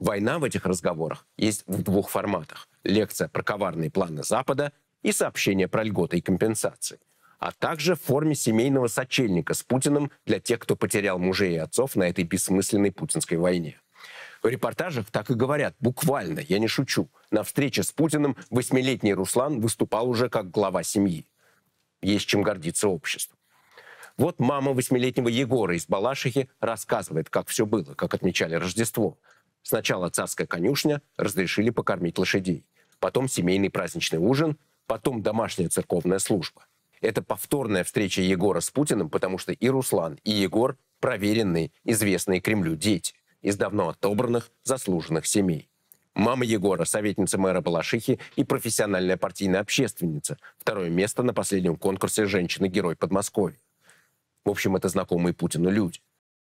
Война в этих разговорах есть в двух форматах. Лекция про коварные планы Запада и сообщение про льготы и компенсации. А также в форме семейного сочельника с Путиным для тех, кто потерял мужей и отцов на этой бессмысленной путинской войне. В репортажах так и говорят, буквально, я не шучу. На встрече с Путиным восьмилетний Руслан выступал уже как глава семьи. Есть чем гордиться обществу. Вот мама восьмилетнего Егора из Балашихи рассказывает, как все было, как отмечали Рождество – Сначала царская конюшня разрешили покормить лошадей, потом семейный праздничный ужин, потом домашняя церковная служба. Это повторная встреча Егора с Путиным, потому что и Руслан, и Егор – проверенные, известные Кремлю дети из давно отобранных, заслуженных семей. Мама Егора, советница мэра Балашихи и профессиональная партийная общественница. Второе место на последнем конкурсе «Женщины-герой Подмосковья». В общем, это знакомые Путину люди.